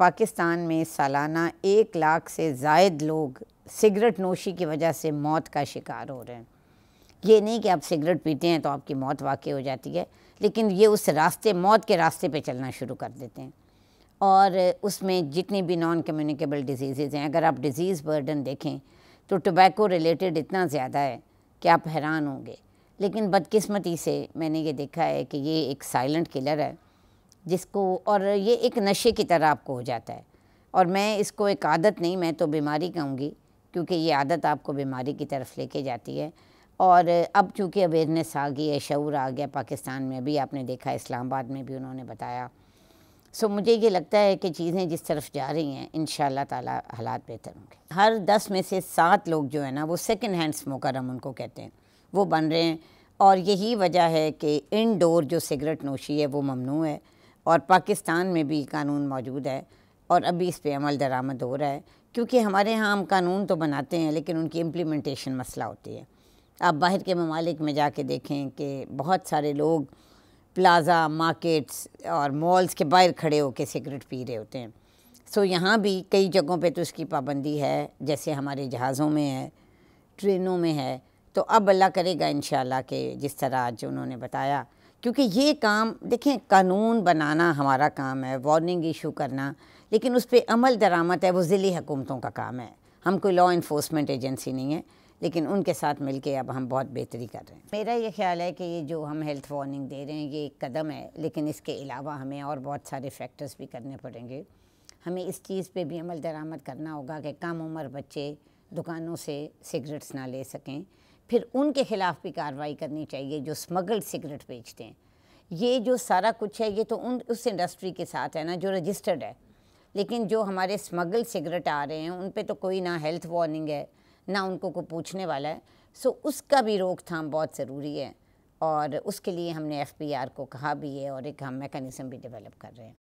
پاکستان میں سالانہ ایک لاکھ سے زائد لوگ سگریٹ نوشی کی وجہ سے موت کا شکار ہو رہے ہیں یہ نہیں کہ آپ سگریٹ پیتے ہیں تو آپ کی موت واقع ہو جاتی ہے لیکن یہ اس راستے موت کے راستے پہ چلنا شروع کر دیتے ہیں اور اس میں جتنی بھی نان کمیونیکیبل ڈیزیزز ہیں اگر آپ ڈیزیز برڈن دیکھیں تو ٹوبیکو ریلیٹڈ اتنا زیادہ ہے کہ آپ حیران ہوں گے لیکن بدقسمتی سے میں نے یہ دیکھا ہے کہ یہ ایک سائلنٹ کلر ہے جس کو اور یہ ایک نشے کی طرح آپ کو ہو جاتا ہے اور میں اس کو ایک عادت نہیں میں تو بیماری کہوں گی کیونکہ یہ عادت آپ کو بیماری کی طرف لے کے جاتی ہے اور اب چونکہ اویئرنیس آ گئی ہے شعور آ گیا پاکستان میں بھی آپ نے دیکھا اسلام آباد میں بھی انہوں نے بتایا سو مجھے یہ لگتا ہے کہ چیزیں جس طرف جا رہی ہیں ان شاء اللہ تعالیٰ حالات بہتر ہوں گے ہر دس میں سے سات لوگ جو ہیں نا وہ سیکنڈ ہینڈ اسموکر ہم ان کو کہتے ہیں وہ بن رہے ہیں اور یہی وجہ ہے کہ ان ڈور جو سگریٹ نوشی ہے وہ ممنوع ہے اور پاکستان میں بھی قانون موجود ہے اور ابھی اس پہ عمل درآمد ہو رہا ہے کیونکہ ہمارے ہاں ہم قانون تو بناتے ہیں لیکن ان کی امپلیمنٹیشن مسئلہ ہوتی ہے آپ باہر کے ممالک میں جا کے دیکھیں کہ بہت سارے لوگ پلازا مارکیٹس اور مالز کے باہر کھڑے ہو کے سگریٹ پی رہے ہوتے ہیں سو یہاں بھی کئی جگہوں پہ تو اس کی پابندی ہے جیسے ہمارے جہازوں میں ہے ٹرینوں میں ہے تو اب اللہ کرے گا انشاءاللہ کہ جس طرح آج انہوں نے بتایا کیونکہ یہ کام دیکھیں قانون بنانا ہمارا کام ہے وارننگ ایشو کرنا لیکن اس پہ عمل درآمد ہے وہ ذلی حکومتوں کا کام ہے ہم کوئی لا انفورسمنٹ ایجنسی نہیں ہے لیکن ان کے ساتھ مل کے اب ہم بہت بہتری کر رہے ہیں میرا یہ خیال ہے کہ یہ جو ہم ہیلتھ وارننگ دے رہے ہیں یہ ایک قدم ہے لیکن اس کے علاوہ ہمیں اور بہت سارے فیکٹرز بھی کرنے پڑیں گے ہمیں اس چیز پہ بھی عمل درآمد کرنا ہوگا کہ کم عمر بچے دکانوں سے سگریٹس نہ لے سکیں پھر ان کے خلاف بھی کارروائی کرنی چاہیے جو سمگلڈ سگریٹ بیچتے ہیں یہ جو سارا کچھ ہے یہ تو ان اس انڈسٹری کے ساتھ ہے نا جو رجسٹرڈ ہے لیکن جو ہمارے سمگل سگریٹ آ رہے ہیں ان پہ تو کوئی نہ ہیلتھ وارننگ ہے نہ ان کو کوئی پوچھنے والا ہے سو اس کا بھی روک تھام بہت ضروری ہے اور اس کے لیے ہم نے ایف بی آر کو کہا بھی ہے اور ایک ہم میکانزم بھی ڈیولپ کر رہے ہیں